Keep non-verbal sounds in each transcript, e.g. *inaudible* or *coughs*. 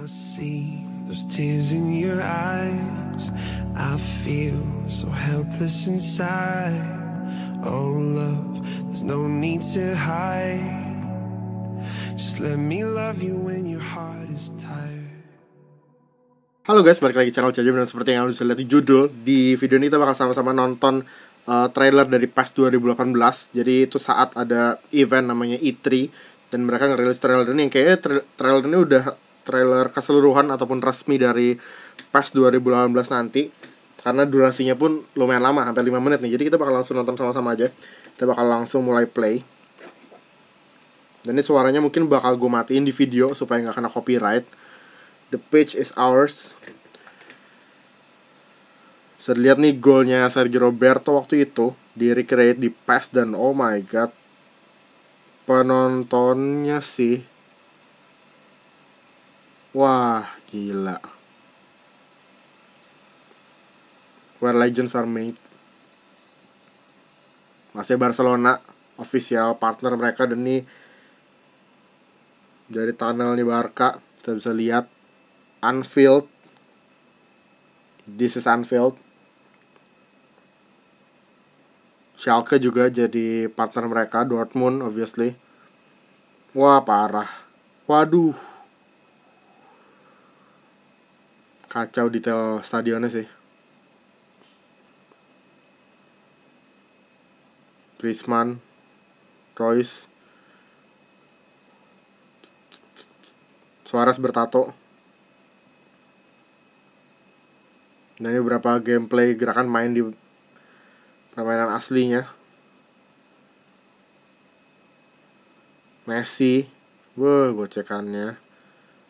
Halo guys, balik lagi channel Jajem dan seperti yang kalian bisa lihat di judul Di video ini kita bakal sama-sama nonton uh, trailer dari PAS 2018 Jadi itu saat ada event namanya E3 Dan mereka ngerilis trailer ini yang kayaknya tra trailer ini udah trailer keseluruhan ataupun resmi dari PES 2018 nanti karena durasinya pun lumayan lama hampir 5 menit nih jadi kita bakal langsung nonton sama-sama aja kita bakal langsung mulai play dan ini suaranya mungkin bakal gue matiin di video supaya nggak kena copyright the pitch is ours bisa dilihat nih golnya Sergio Roberto waktu itu di recreate di pass dan oh my god penontonnya sih Wah, gila. Where legends are made. Masih Barcelona official partner mereka dan ini dari tunnelnya Barca kita bisa lihat Anfield. This is Anfield. Schalke juga jadi partner mereka Dortmund obviously. Wah, parah. Waduh. kacau detail stadionnya sih Prisman Royce Suarez bertato dan ini beberapa gameplay gerakan main di permainan aslinya Messi, wah gocekannya.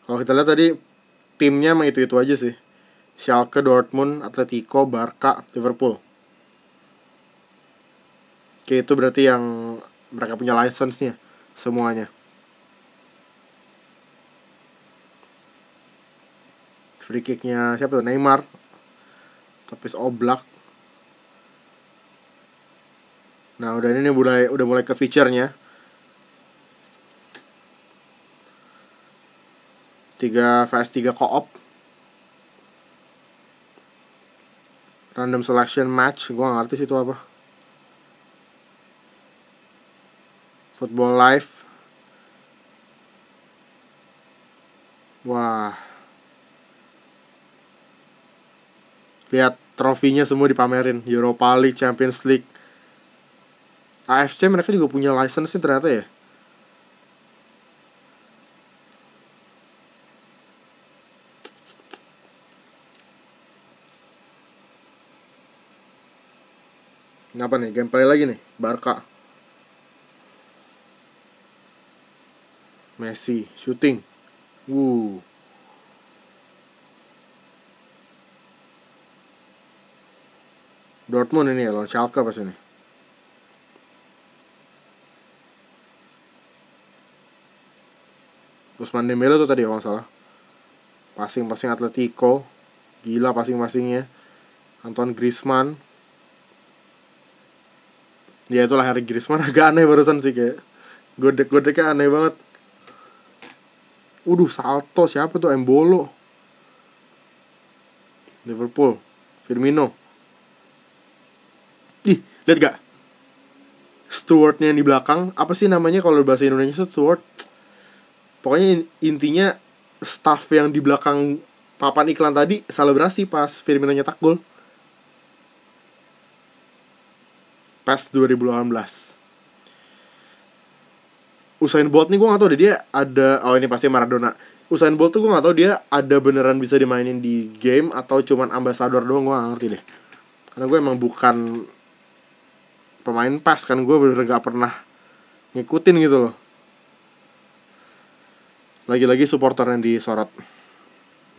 Kalau kita lihat tadi timnya emang itu-itu aja sih. Schalke, Dortmund, Atletico, Barca, Liverpool. Oke, itu berarti yang mereka punya license-nya semuanya. Free kick-nya siapa tuh? Neymar. Topis Oblak. Nah, udah ini udah mulai ke feature-nya. 3 vs 3 co-op random selection match gue gak ngerti sih itu apa football live wah lihat trofinya semua dipamerin Europa League Champions League AFC mereka juga punya license sih ternyata ya apa nih gameplay lagi nih Barca Messi shooting Wuh. Dortmund ini ya lawan apa sih ini. Usman Dembele tuh tadi ya kalau salah. Passing-passing Atletico. Gila passing-passingnya. Anton Griezmann ya itulah Harry Griezmann *laughs* agak aneh barusan sih kayak godek godeknya aneh banget Waduh salto siapa tuh Embolo Liverpool Firmino Ih lihat gak Stewardnya yang di belakang Apa sih namanya kalau bahasa Indonesia Steward Pokoknya intinya Staff yang di belakang papan iklan tadi Selebrasi pas Firmino nyetak gol PES 2018 Usain Bolt nih gue gak tau deh dia ada oh ini pasti Maradona Usain Bolt tuh gue gak tau dia ada beneran bisa dimainin di game atau cuman ambasador doang gue gak ngerti deh karena gue emang bukan pemain pas kan gue bener gak pernah ngikutin gitu loh lagi-lagi supporter yang disorot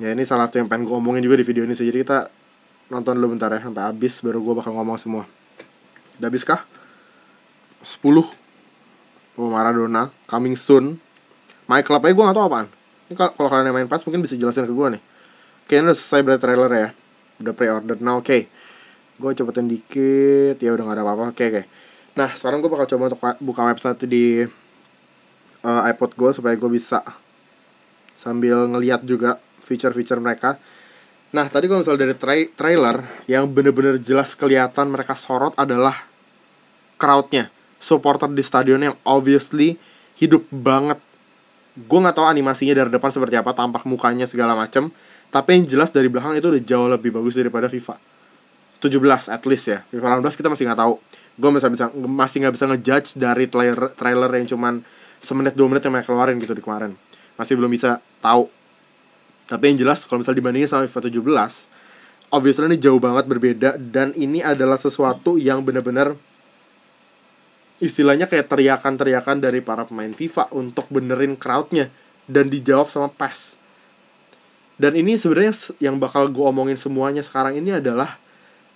ya ini salah satu yang pengen gue omongin juga di video ini sih jadi kita nonton dulu bentar ya sampai habis baru gue bakal ngomong semua Udah habis kah? 10 Oh Maradona Coming soon My Club aja gue gak tau apaan Ini kalau kalian yang main pas mungkin bisa jelasin ke gue nih Kayaknya udah selesai dari trailer ya Udah pre-order nah oke okay. Gue cepetin dikit Ya udah gak ada apa-apa Oke okay, oke okay. Nah sekarang gue bakal coba untuk buka website di uh, iPod gue Supaya gue bisa Sambil ngeliat juga Feature-feature mereka Nah, tadi kalau misalnya dari tra trailer yang bener-bener jelas kelihatan mereka sorot adalah crowdnya, supporter di stadionnya yang obviously hidup banget. Gue nggak tahu animasinya dari depan seperti apa, tampak mukanya segala macem. Tapi yang jelas dari belakang itu udah jauh lebih bagus daripada FIFA 17 at least ya. FIFA 18 kita masih nggak tahu. Gue masih bisa masih nggak bisa ngejudge dari trailer trailer yang cuman semenit dua menit yang mereka keluarin gitu di kemarin. Masih belum bisa tahu tapi yang jelas kalau misalnya dibandingin sama FIFA 17, obviously ini jauh banget berbeda dan ini adalah sesuatu yang bener-bener istilahnya kayak teriakan-teriakan dari para pemain FIFA untuk benerin crowdnya dan dijawab sama PES. Dan ini sebenarnya yang bakal gue omongin semuanya sekarang ini adalah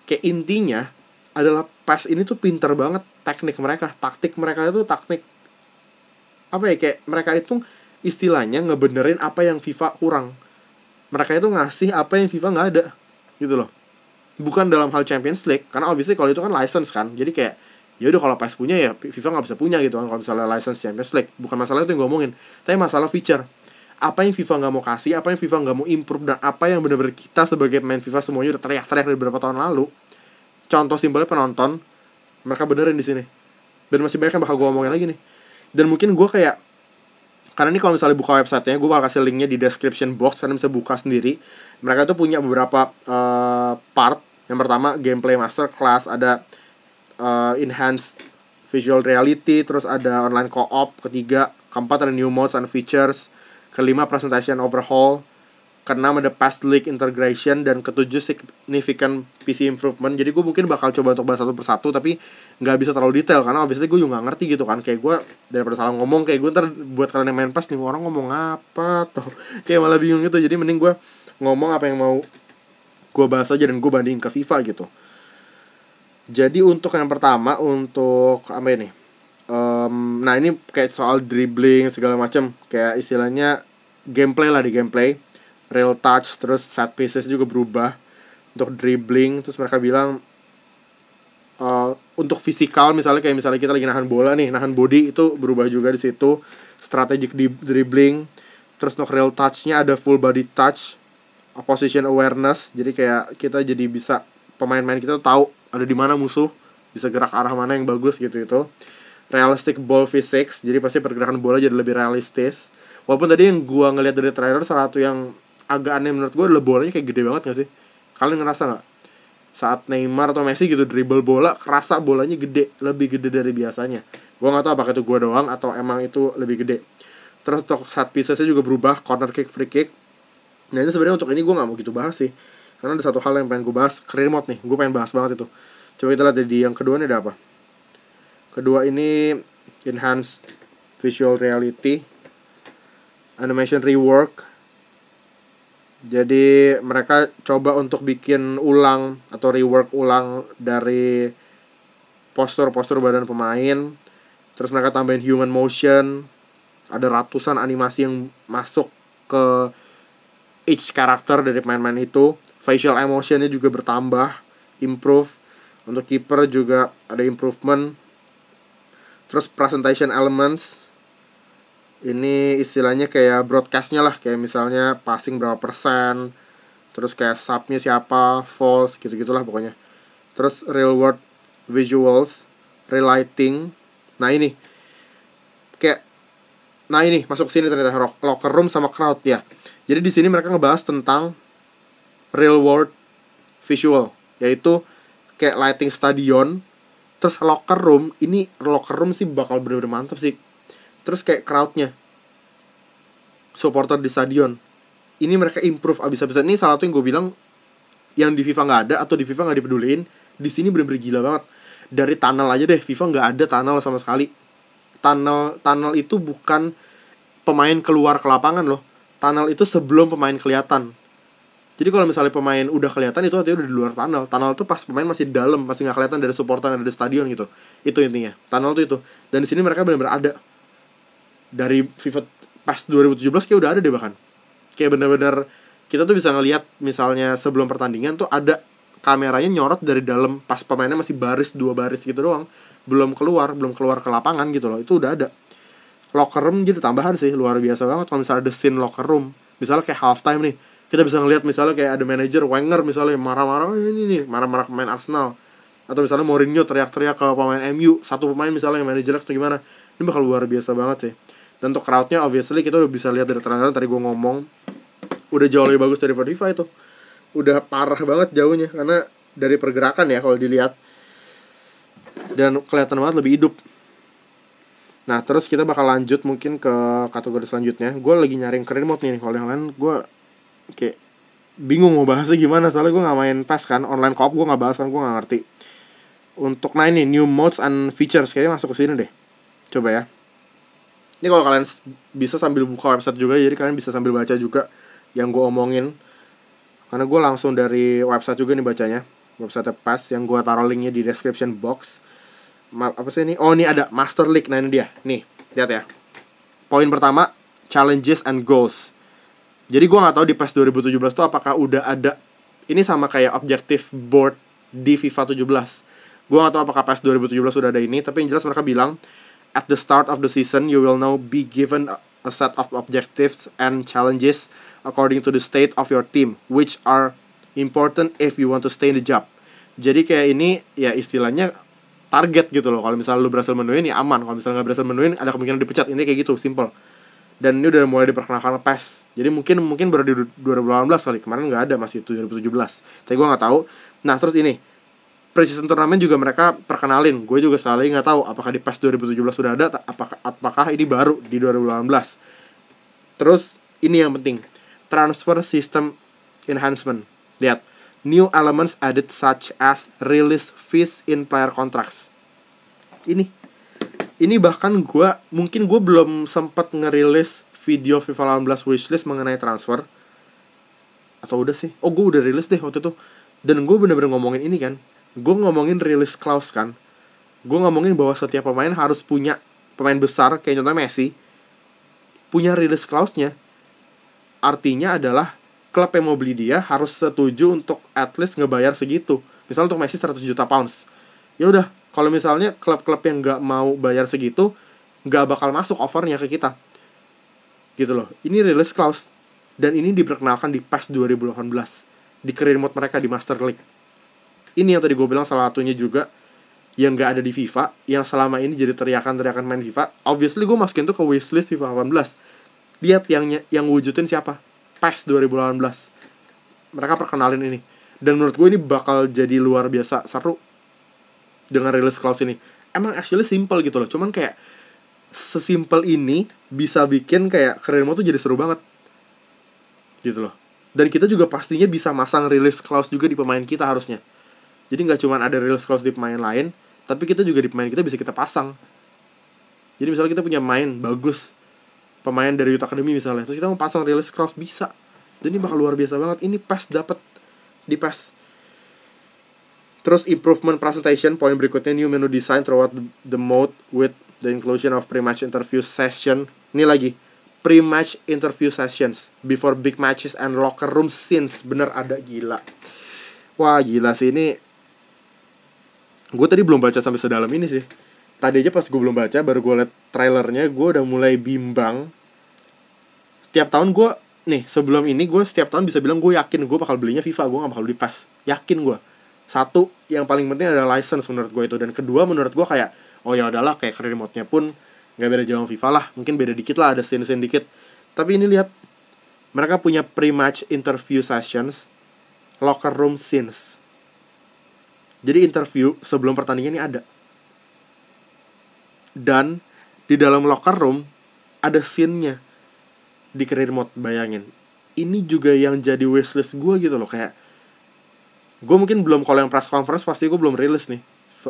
kayak intinya adalah PES ini tuh pinter banget teknik mereka, taktik mereka itu taktik apa ya kayak mereka itu istilahnya ngebenerin apa yang FIFA kurang mereka itu ngasih apa yang FIFA nggak ada gitu loh bukan dalam hal Champions League karena obviously kalau itu kan license kan jadi kayak ya udah kalau PES punya ya FIFA nggak bisa punya gitu kan kalau misalnya license Champions League bukan masalah itu yang gue omongin tapi masalah feature apa yang FIFA nggak mau kasih apa yang FIFA nggak mau improve dan apa yang benar-benar kita sebagai pemain FIFA semuanya udah teriak-teriak dari beberapa tahun lalu contoh simpelnya penonton mereka benerin di sini dan masih banyak yang bakal gue omongin lagi nih dan mungkin gue kayak karena ini kalau misalnya buka websitenya gue bakal kasih linknya di description box karena bisa buka sendiri mereka tuh punya beberapa uh, part yang pertama gameplay masterclass ada uh, enhanced visual reality terus ada online co-op ketiga keempat ada new modes and features kelima presentation overhaul keenam ada past leak integration dan ketujuh significant PC improvement jadi gue mungkin bakal coba untuk bahas satu persatu tapi nggak bisa terlalu detail karena obviously gue juga nggak ngerti gitu kan kayak gue daripada salah ngomong kayak gue ntar buat kalian yang main pas nih orang ngomong apa tuh *laughs* kayak malah bingung gitu jadi mending gue ngomong apa yang mau gue bahas aja dan gue bandingin ke FIFA gitu jadi untuk yang pertama untuk apa ini um, nah ini kayak soal dribbling segala macam kayak istilahnya gameplay lah di gameplay real touch terus set pieces juga berubah untuk dribbling terus mereka bilang uh, untuk fisikal misalnya kayak misalnya kita lagi nahan bola nih nahan body itu berubah juga di situ strategic dribbling terus untuk real touchnya ada full body touch position awareness jadi kayak kita jadi bisa pemain-pemain kita tahu ada di mana musuh bisa gerak arah mana yang bagus gitu itu realistic ball physics jadi pasti pergerakan bola jadi lebih realistis walaupun tadi yang gua ngelihat dari trailer salah satu yang agak aneh menurut gue bolanya kayak gede banget gak sih kalian ngerasa nggak saat Neymar atau Messi gitu dribble bola kerasa bolanya gede lebih gede dari biasanya gue nggak tau apakah itu gue doang atau emang itu lebih gede terus untuk saat sih juga berubah corner kick free kick nah ini sebenarnya untuk ini gue nggak mau gitu bahas sih karena ada satu hal yang pengen gue bahas career mode nih gue pengen bahas banget itu coba kita lihat di yang kedua ini ada apa kedua ini enhance visual reality animation rework jadi mereka coba untuk bikin ulang atau rework ulang dari postur-postur badan pemain. Terus mereka tambahin human motion. Ada ratusan animasi yang masuk ke each karakter dari pemain-pemain itu. Facial emotionnya juga bertambah, improve. Untuk kiper juga ada improvement. Terus presentation elements ini istilahnya kayak broadcastnya lah kayak misalnya passing berapa persen terus kayak subnya siapa false gitu gitulah pokoknya terus real world visuals real lighting nah ini kayak nah ini masuk sini ternyata locker room sama crowd ya jadi di sini mereka ngebahas tentang real world visual yaitu kayak lighting stadion terus locker room ini locker room sih bakal bener-bener mantep sih terus kayak crowdnya supporter di stadion ini mereka improve abis-abisan ini salah satu yang gue bilang yang di FIFA nggak ada atau di FIFA nggak dipeduliin di sini bener-bener gila banget dari tunnel aja deh FIFA nggak ada tunnel sama sekali tunnel tunnel itu bukan pemain keluar ke lapangan loh tunnel itu sebelum pemain kelihatan jadi kalau misalnya pemain udah kelihatan itu artinya udah di luar tunnel. Tunnel itu pas pemain masih dalam, masih nggak kelihatan dari supporter ada di stadion gitu. Itu intinya. Tunnel tuh itu. Dan di sini mereka benar-benar ada dari FIFA pas 2017 kayak udah ada deh bahkan kayak bener-bener kita tuh bisa ngelihat misalnya sebelum pertandingan tuh ada kameranya nyorot dari dalam pas pemainnya masih baris dua baris gitu doang belum keluar belum keluar ke lapangan gitu loh itu udah ada locker room jadi gitu, tambahan sih luar biasa banget kalau misalnya ada scene locker room misalnya kayak halftime nih kita bisa ngelihat misalnya kayak ada manager Wenger misalnya marah-marah oh, ini nih marah-marah pemain Arsenal atau misalnya Mourinho teriak-teriak ke pemain MU satu pemain misalnya yang manajernya atau gimana ini bakal luar biasa banget sih dan untuk crowdnya obviously kita udah bisa lihat dari trailer tadi gue ngomong udah jauh lebih bagus dari Spotify itu, udah parah banget jauhnya karena dari pergerakan ya kalau dilihat dan kelihatan banget lebih hidup nah terus kita bakal lanjut mungkin ke kategori selanjutnya gue lagi nyari yang keren nih kalau yang lain gue kayak bingung mau bahasnya gimana soalnya gue nggak main pas kan online co-op gue nggak bahas kan gue nggak ngerti untuk nah ini new modes and features kayaknya masuk ke sini deh coba ya ini kalau kalian bisa sambil buka website juga jadi kalian bisa sambil baca juga yang gue omongin karena gue langsung dari website juga nih bacanya website pas yang gue taruh linknya di description box Ma apa sih ini oh ini ada master league nah ini dia nih lihat ya poin pertama challenges and goals jadi gue nggak tahu di PES 2017 tuh apakah udah ada ini sama kayak objektif board di FIFA 17 gue nggak tahu apakah PES 2017 sudah ada ini tapi yang jelas mereka bilang At the start of the season, you will now be given a set of objectives and challenges according to the state of your team, which are important if you want to stay in the job. Jadi kayak ini ya istilahnya target gitu loh. Kalau misalnya lu berhasil menuin ya aman. Kalau misalnya nggak berhasil menuin ada kemungkinan dipecat. Ini kayak gitu, simple. Dan ini udah mulai diperkenalkan PES. Jadi mungkin mungkin baru di 2018 kali. Kemarin nggak ada masih itu 2017. Tapi gue nggak tahu. Nah terus ini precision turnamen juga mereka perkenalin gue juga sekali nggak tahu apakah di PES 2017 sudah ada apakah apakah ini baru di 2018 terus ini yang penting transfer system enhancement lihat new elements added such as release fees in player contracts ini ini bahkan gue mungkin gue belum sempat ngerilis video FIFA 18 wishlist mengenai transfer atau udah sih oh gue udah rilis deh waktu itu dan gue bener-bener ngomongin ini kan gue ngomongin rilis clause kan gue ngomongin bahwa setiap pemain harus punya pemain besar kayak contohnya Messi punya rilis clause-nya artinya adalah klub yang mau beli dia harus setuju untuk at least ngebayar segitu. Misal untuk Messi 100 juta pounds. Ya udah, kalau misalnya klub-klub yang nggak mau bayar segitu, nggak bakal masuk offernya ke kita. Gitu loh. Ini release clause dan ini diperkenalkan di pas 2018 di career mode mereka di Master League ini yang tadi gue bilang salah satunya juga yang nggak ada di FIFA yang selama ini jadi teriakan-teriakan main FIFA obviously gue masukin tuh ke wishlist FIFA 18 lihat yang yang wujudin siapa PES 2018 mereka perkenalin ini dan menurut gue ini bakal jadi luar biasa seru dengan rilis clause ini emang actually simple gitu loh cuman kayak sesimpel ini bisa bikin kayak karirmu tuh jadi seru banget gitu loh dan kita juga pastinya bisa masang rilis clause juga di pemain kita harusnya jadi nggak cuma ada real close di pemain lain, tapi kita juga di pemain kita bisa kita pasang. Jadi misalnya kita punya main bagus, pemain dari Utah Academy misalnya, terus kita mau pasang real cross bisa. Jadi ini bakal luar biasa banget. Ini pas dapat di pas. Terus improvement presentation poin berikutnya new menu design throughout the mode with the inclusion of pre-match interview session. Ini lagi pre-match interview sessions before big matches and locker room scenes bener ada gila wah gila sih ini gue tadi belum baca sampai sedalam ini sih tadi aja pas gue belum baca baru gue liat trailernya gue udah mulai bimbang setiap tahun gue nih sebelum ini gue setiap tahun bisa bilang gue yakin gue bakal belinya FIFA gue gak bakal beli pas yakin gue satu yang paling penting adalah license menurut gue itu dan kedua menurut gue kayak oh ya udahlah kayak career mode-nya pun nggak beda jauh FIFA lah mungkin beda dikit lah ada scene-scene dikit tapi ini lihat mereka punya pre-match interview sessions locker room scenes jadi interview sebelum pertandingan ini ada. Dan di dalam locker room ada scene-nya di career mode bayangin ini juga yang jadi wishlist gue gitu loh kayak gue mungkin belum kalau yang press conference pasti gue belum rilis nih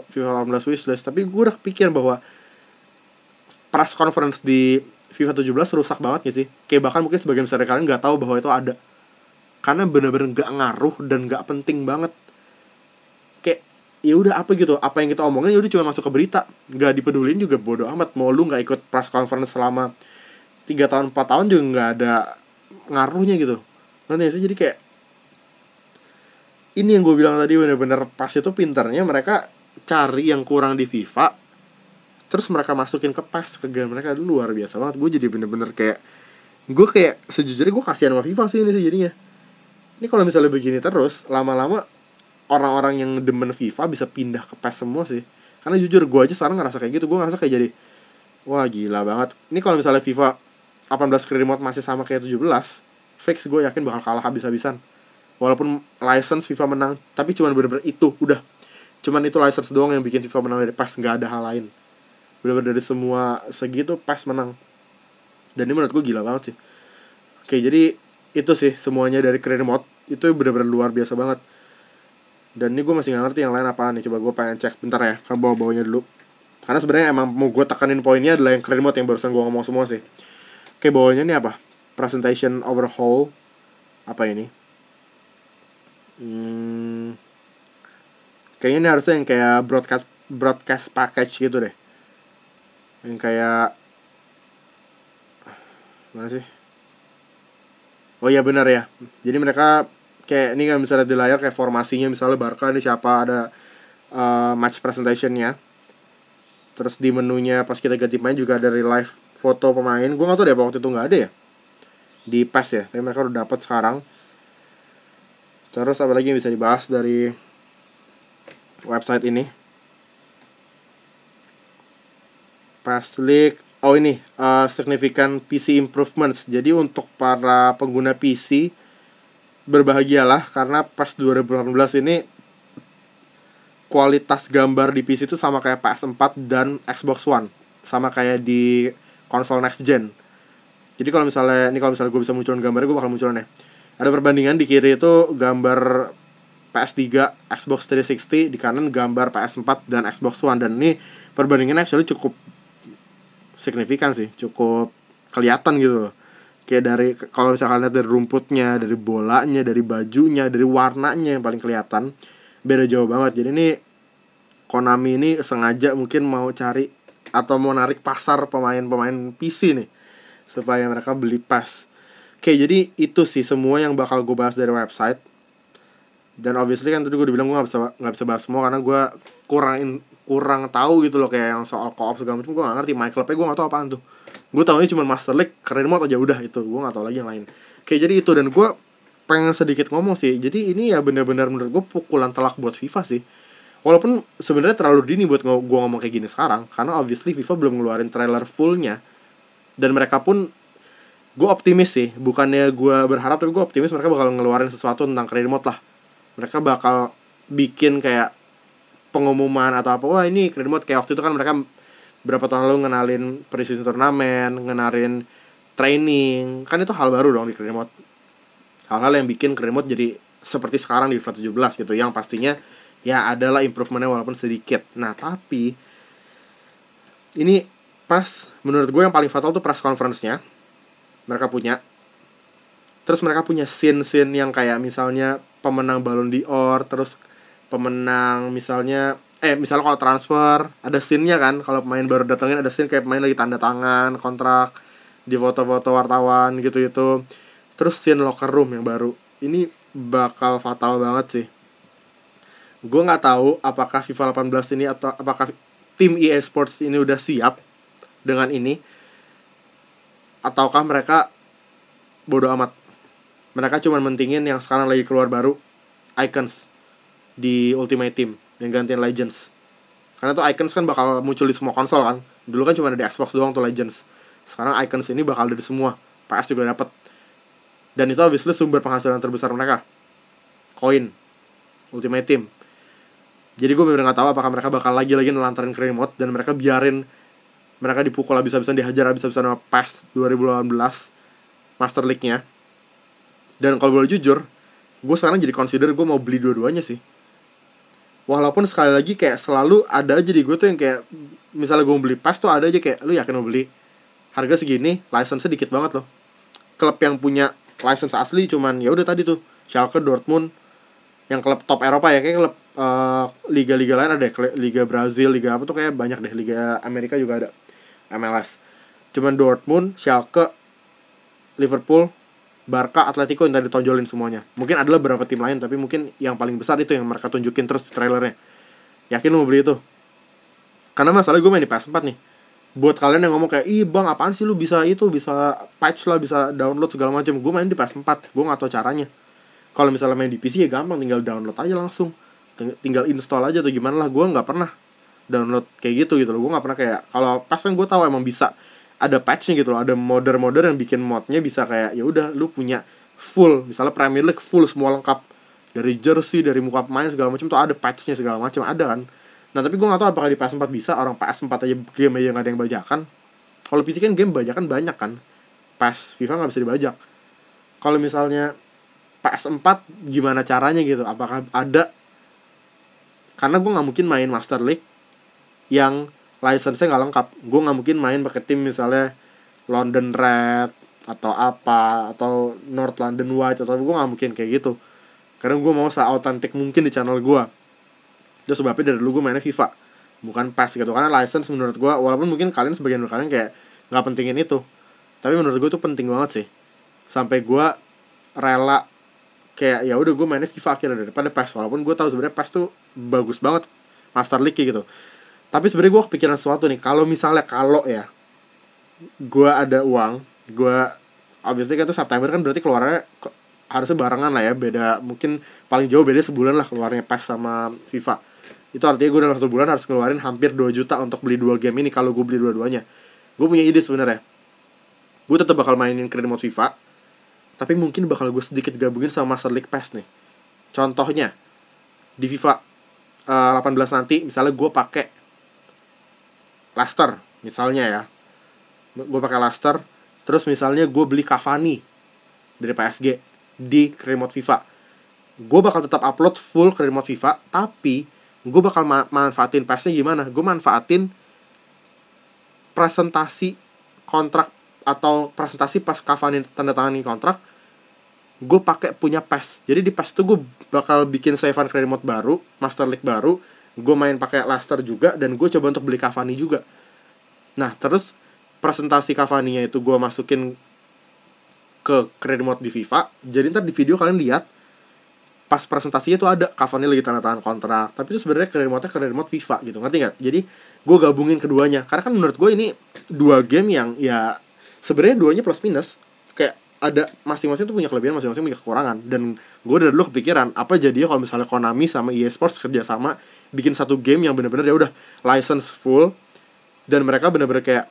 FIFA 18 wishlist tapi gue udah pikir bahwa press conference di FIFA 17 rusak banget gak sih kayak bahkan mungkin sebagian besar kalian nggak tahu bahwa itu ada karena bener-bener nggak ngaruh dan nggak penting banget kayak ya udah apa gitu apa yang kita omongin ya udah cuma masuk ke berita nggak dipedulin juga bodoh amat mau lu nggak ikut press conference selama tiga tahun empat tahun juga nggak ada ngaruhnya gitu nanti sih jadi kayak ini yang gue bilang tadi bener-bener pas itu pinternya mereka cari yang kurang di FIFA terus mereka masukin ke pas ke game mereka luar biasa banget gue jadi bener-bener kayak gue kayak sejujurnya gue kasihan sama FIFA sih ini sih jadinya ini kalau misalnya begini terus lama-lama orang-orang yang demen FIFA bisa pindah ke PES semua sih karena jujur gue aja sekarang ngerasa kayak gitu gue ngerasa kayak jadi wah gila banget ini kalau misalnya FIFA 18 belas mode masih sama kayak 17 fix gue yakin bakal kalah habis-habisan walaupun license FIFA menang tapi cuman bener-bener itu udah cuman itu license doang yang bikin FIFA menang dari PES nggak ada hal lain bener-bener dari semua segitu PES menang dan ini menurut gue gila banget sih oke jadi itu sih semuanya dari career itu bener-bener luar biasa banget dan ini gue masih gak ngerti yang lain apaan nih coba gue pengen cek bentar ya ke kan bawah-bawahnya dulu karena sebenarnya emang mau gue tekanin poinnya adalah yang keren banget yang barusan gue ngomong semua sih oke bawahnya ini apa presentation overhaul apa ini hmm, kayaknya ini harusnya yang kayak broadcast broadcast package gitu deh yang kayak mana sih oh iya benar ya jadi mereka kayak ini kan misalnya di layar kayak formasinya misalnya Barca ini siapa ada uh, match presentationnya terus di menunya pas kita ganti main juga dari live foto pemain gue nggak tahu deh waktu itu nggak ada ya di pass ya tapi mereka udah dapat sekarang terus apa lagi yang bisa dibahas dari website ini pass League oh ini uh, significant PC improvements jadi untuk para pengguna PC berbahagialah karena pas 2018 ini kualitas gambar di PC itu sama kayak PS4 dan Xbox One sama kayak di konsol next gen jadi kalau misalnya ini kalau misalnya gue bisa munculin gambarnya gue bakal munculin ya ada perbandingan di kiri itu gambar PS3 Xbox 360 di kanan gambar PS4 dan Xbox One dan ini perbandingannya actually cukup signifikan sih cukup kelihatan gitu loh kayak dari kalau misalkan lihat dari rumputnya dari bolanya dari bajunya dari warnanya yang paling kelihatan beda jauh banget jadi ini Konami ini sengaja mungkin mau cari atau mau narik pasar pemain-pemain PC nih supaya mereka beli pas oke jadi itu sih semua yang bakal gue bahas dari website dan obviously kan tadi gue dibilang gue gak bisa nggak bisa bahas semua karena gue kurang kurang tahu gitu loh kayak yang soal co-op segala macam gue gak ngerti Michael P gue gak tahu apaan tuh gue ini cuma Master League keren banget aja udah itu gue gak tau lagi yang lain Oke jadi itu dan gue pengen sedikit ngomong sih jadi ini ya benar-benar menurut gue pukulan telak buat FIFA sih walaupun sebenarnya terlalu dini buat gue ngomong kayak gini sekarang karena obviously FIFA belum ngeluarin trailer fullnya dan mereka pun gue optimis sih bukannya gue berharap tapi gue optimis mereka bakal ngeluarin sesuatu tentang career mode lah mereka bakal bikin kayak pengumuman atau apa wah ini career mode kayak waktu itu kan mereka berapa tahun lalu ngenalin precision turnamen ngenalin training kan itu hal baru dong di remote hal-hal yang bikin remote jadi seperti sekarang di FIFA 17 gitu yang pastinya ya adalah improvementnya walaupun sedikit nah tapi ini pas menurut gue yang paling fatal tuh press conference-nya mereka punya terus mereka punya scene-scene yang kayak misalnya pemenang Ballon d'Or terus pemenang misalnya eh misalnya kalau transfer ada scene-nya kan kalau pemain baru datengin ada scene kayak pemain lagi tanda tangan kontrak di foto-foto wartawan gitu gitu terus scene locker room yang baru ini bakal fatal banget sih gue nggak tahu apakah FIFA 18 ini atau apakah tim EA Sports ini udah siap dengan ini ataukah mereka bodoh amat mereka cuma mentingin yang sekarang lagi keluar baru icons di Ultimate Team dan gantian Legends karena tuh Icons kan bakal muncul di semua konsol kan dulu kan cuma ada di Xbox doang tuh Legends sekarang Icons ini bakal ada di semua PS juga dapat dan itu obviously sumber penghasilan terbesar mereka koin Ultimate Team jadi gue bener nggak tahu apakah mereka bakal lagi-lagi nelantarin ke remote dan mereka biarin mereka dipukul habis-habisan dihajar habis-habisan sama PES 2018 Master League-nya dan kalau boleh jujur gue sekarang jadi consider gue mau beli dua-duanya sih walaupun sekali lagi kayak selalu ada aja di gue tuh yang kayak misalnya gue beli pas tuh ada aja kayak lu yakin mau beli harga segini license sedikit banget loh klub yang punya license asli cuman ya udah tadi tuh Schalke Dortmund yang klub top Eropa ya kayak klub liga eh, liga-liga lain ada ya, liga Brazil liga apa tuh kayak banyak deh liga Amerika juga ada MLS cuman Dortmund Schalke Liverpool Barca, Atletico yang tadi tonjolin semuanya. Mungkin adalah beberapa tim lain, tapi mungkin yang paling besar itu yang mereka tunjukin terus di trailernya. Yakin lo mau beli itu? Karena masalah gue main di PS4 nih. Buat kalian yang ngomong kayak, ih bang apaan sih lu bisa itu, bisa patch lah, bisa download segala macam. Gue main di PS4, gue gak tau caranya. Kalau misalnya main di PC ya gampang, tinggal download aja langsung. Tinggal install aja tuh gimana lah, gue gak pernah download kayak gitu gitu loh. Gue gak pernah kayak, kalau pas kan gue tau emang bisa ada patchnya gitu loh ada modder-modder yang bikin modnya bisa kayak ya udah lu punya full misalnya Premier League full semua lengkap dari jersey dari muka pemain segala macam tuh ada patchnya segala macam ada kan nah tapi gue gak tahu apakah di PS4 bisa orang PS4 aja game aja gak ada yang bajakan kalau PC kan game bajakan banyak kan PS FIFA nggak bisa dibajak kalau misalnya PS4 gimana caranya gitu apakah ada karena gue nggak mungkin main Master League yang license-nya nggak lengkap gue nggak mungkin main pakai tim misalnya London Red atau apa atau North London White atau gue nggak mungkin kayak gitu karena gue mau seautentik mungkin di channel gue itu sebabnya dari dulu gue mainnya FIFA bukan PES gitu karena license menurut gue walaupun mungkin kalian sebagian dari kalian kayak nggak pentingin itu tapi menurut gue itu penting banget sih sampai gue rela kayak ya udah gue mainnya FIFA akhirnya daripada PES walaupun gue tahu sebenarnya PES tuh bagus banget Master League gitu tapi sebenarnya gue kepikiran sesuatu nih kalau misalnya kalau ya gue ada uang gue obviously kan itu September kan berarti keluarnya harusnya barengan lah ya beda mungkin paling jauh beda sebulan lah keluarnya pas sama FIFA itu artinya gue dalam satu bulan harus ngeluarin hampir 2 juta untuk beli dua game ini kalau gue beli dua-duanya gue punya ide sebenarnya gue tetap bakal mainin kredit mode FIFA tapi mungkin bakal gue sedikit gabungin sama Master League PES nih contohnya di FIFA uh, eh, 18 nanti misalnya gue pakai Laster misalnya ya gue pakai Laster. terus misalnya gue beli Cavani dari PSG di remote FIFA gue bakal tetap upload full ke remote FIFA tapi gue bakal ma manfaatin pasnya gimana gue manfaatin presentasi kontrak atau presentasi pas Cavani tanda tangani kontrak gue pakai punya PES jadi di PES tuh gue bakal bikin savean on remote baru Master League baru gue main pakai laster juga dan gue coba untuk beli Cavani juga nah terus presentasi Cavani itu gue masukin ke kredit mode di FIFA jadi ntar di video kalian lihat pas presentasinya tuh ada Cavani lagi tanda tangan kontrak tapi itu sebenarnya kredit mode kredit mode FIFA gitu ngerti nggak jadi gue gabungin keduanya karena kan menurut gue ini dua game yang ya sebenarnya duanya plus minus kayak ada masing-masing tuh punya kelebihan masing-masing punya kekurangan dan gue udah dulu kepikiran apa jadinya kalau misalnya Konami sama EA Sports kerjasama bikin satu game yang bener-bener ya udah license full dan mereka bener-bener kayak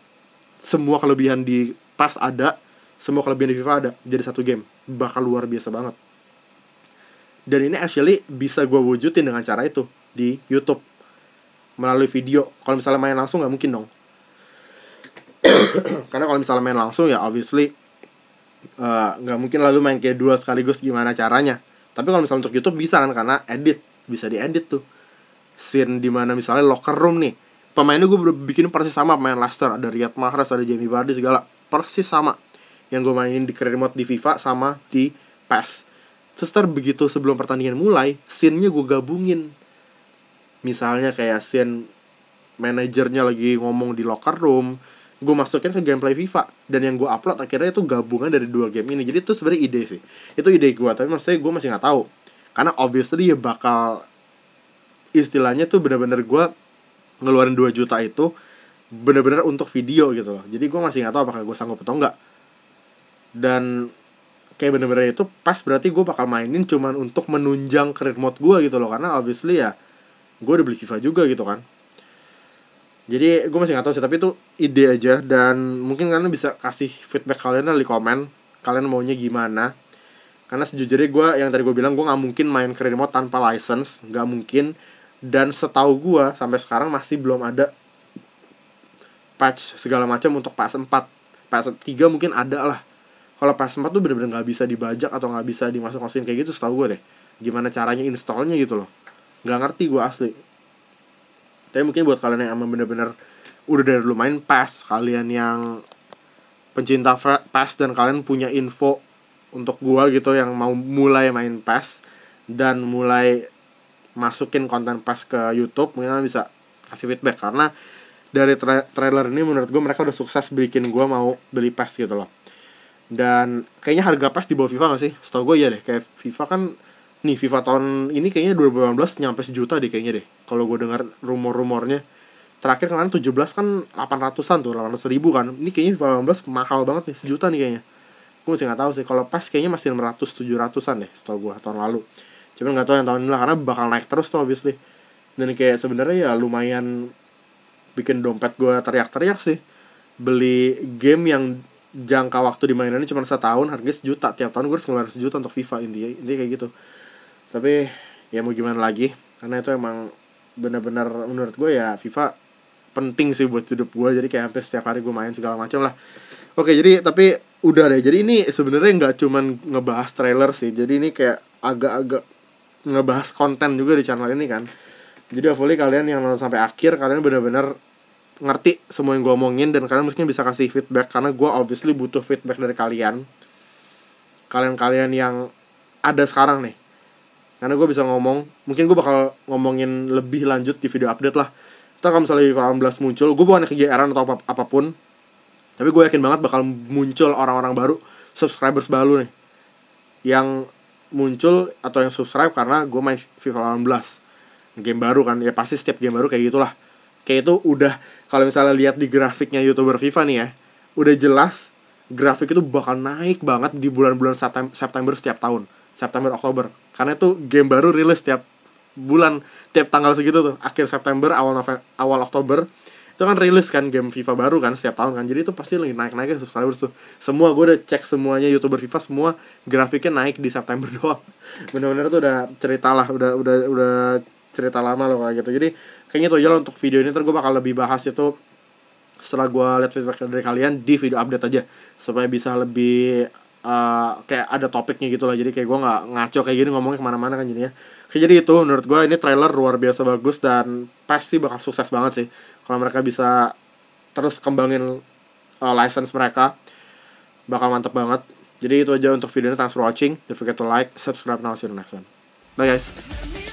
semua kelebihan di PAS ada, semua kelebihan di FIFA ada, jadi satu game. Bakal luar biasa banget. Dan ini actually bisa gue wujudin dengan cara itu di YouTube melalui video. Kalau misalnya main langsung nggak mungkin dong. *coughs* Karena kalau misalnya main langsung ya obviously eh, nggak uh, mungkin lalu main kayak dua sekaligus gimana caranya. Tapi kalau misalnya untuk YouTube bisa kan karena edit bisa diedit tuh scene dimana misalnya locker room nih pemainnya gue bikin persis sama pemain Leicester ada Riyad Mahrez ada Jamie Vardy segala persis sama yang gue mainin di mode di FIFA sama di PES terus begitu sebelum pertandingan mulai scene-nya gue gabungin misalnya kayak scene manajernya lagi ngomong di locker room gue masukin ke gameplay FIFA dan yang gue upload akhirnya itu gabungan dari dua game ini jadi itu sebenarnya ide sih itu ide gue tapi maksudnya gue masih nggak tahu karena obviously ya bakal istilahnya tuh bener-bener gue ngeluarin 2 juta itu bener-bener untuk video gitu loh jadi gue masih gak tahu apakah gue sanggup atau enggak dan kayak bener-bener itu pas berarti gue bakal mainin cuman untuk menunjang kredit mode gue gitu loh karena obviously ya gue udah beli FIFA juga gitu kan jadi gue masih gak tahu sih tapi itu ide aja dan mungkin kalian bisa kasih feedback kalian di komen kalian maunya gimana karena sejujurnya gue yang tadi gue bilang gue nggak mungkin main kredit mode tanpa license nggak mungkin dan setahu gua sampai sekarang masih belum ada patch segala macam untuk PS4 PS3 mungkin ada lah kalau PS4 tuh bener-bener nggak -bener bisa dibajak atau nggak bisa dimasuk masukin kayak gitu setahu gua deh gimana caranya installnya gitu loh nggak ngerti gua asli tapi mungkin buat kalian yang emang bener-bener udah dari dulu main PS e kalian yang pencinta PS e e dan kalian punya info untuk gua gitu yang mau mulai main PS dan mulai masukin konten pas ke YouTube mungkin bisa kasih feedback karena dari tra trailer ini menurut gue mereka udah sukses bikin gue mau beli pas gitu loh dan kayaknya harga pas di bawah FIFA gak sih? Setau gue iya deh, kayak FIFA kan nih FIFA tahun ini kayaknya 2018 nyampe sejuta deh kayaknya deh. Kalau gue dengar rumor-rumornya terakhir kemarin 17 kan 800-an tuh, 800 ribu kan. Ini kayaknya FIFA 18 mahal banget nih, sejuta nih kayaknya. Gue masih gak tau sih kalau pas kayaknya masih 600 700-an deh setau gue tahun lalu cuman nggak tau yang tahun ini lah karena bakal naik terus tuh obviously dan kayak sebenarnya ya lumayan bikin dompet gue teriak-teriak sih beli game yang jangka waktu dimainannya cuma setahun harganya sejuta tiap tahun gue harus ngeluarin sejuta untuk FIFA intinya intinya kayak gitu tapi ya mau gimana lagi karena itu emang benar-benar menurut gue ya FIFA penting sih buat hidup gue jadi kayak hampir setiap hari gue main segala macam lah oke jadi tapi udah deh jadi ini sebenarnya nggak cuman ngebahas trailer sih jadi ini kayak agak-agak ngebahas konten juga di channel ini kan jadi hopefully kalian yang nonton sampai akhir kalian benar-benar ngerti semua yang gue omongin dan kalian mungkin bisa kasih feedback karena gue obviously butuh feedback dari kalian kalian-kalian yang ada sekarang nih karena gue bisa ngomong mungkin gue bakal ngomongin lebih lanjut di video update lah ntar kalau misalnya Viral 18 muncul gue bukan kegiatan atau ap apapun tapi gue yakin banget bakal muncul orang-orang baru subscribers baru nih yang muncul atau yang subscribe karena gue main FIFA 18 game baru kan ya pasti setiap game baru kayak gitulah kayak itu udah kalau misalnya lihat di grafiknya youtuber FIFA nih ya udah jelas grafik itu bakal naik banget di bulan-bulan September setiap tahun September Oktober karena itu game baru rilis setiap bulan tiap tanggal segitu tuh akhir September awal November, awal Oktober itu kan rilis kan game FIFA baru kan setiap tahun kan jadi itu pasti lagi naik naiknya subscribers tuh semua gue udah cek semuanya youtuber FIFA semua grafiknya naik di September *laughs* doang bener-bener tuh udah cerita lah udah udah udah cerita lama loh kayak gitu jadi kayaknya tuh ya lah untuk video ini terus gue bakal lebih bahas itu setelah gue lihat feedback dari kalian di video update aja supaya bisa lebih uh, kayak ada topiknya gitu lah jadi kayak gue nggak ngaco kayak gini ngomongnya kemana-mana kan jadinya kayak jadi itu menurut gue ini trailer luar biasa bagus dan pasti bakal sukses banget sih kalau mereka bisa terus kembangin uh, license mereka bakal mantep banget jadi itu aja untuk videonya thanks for watching don't forget to like subscribe and I'll see you next one bye guys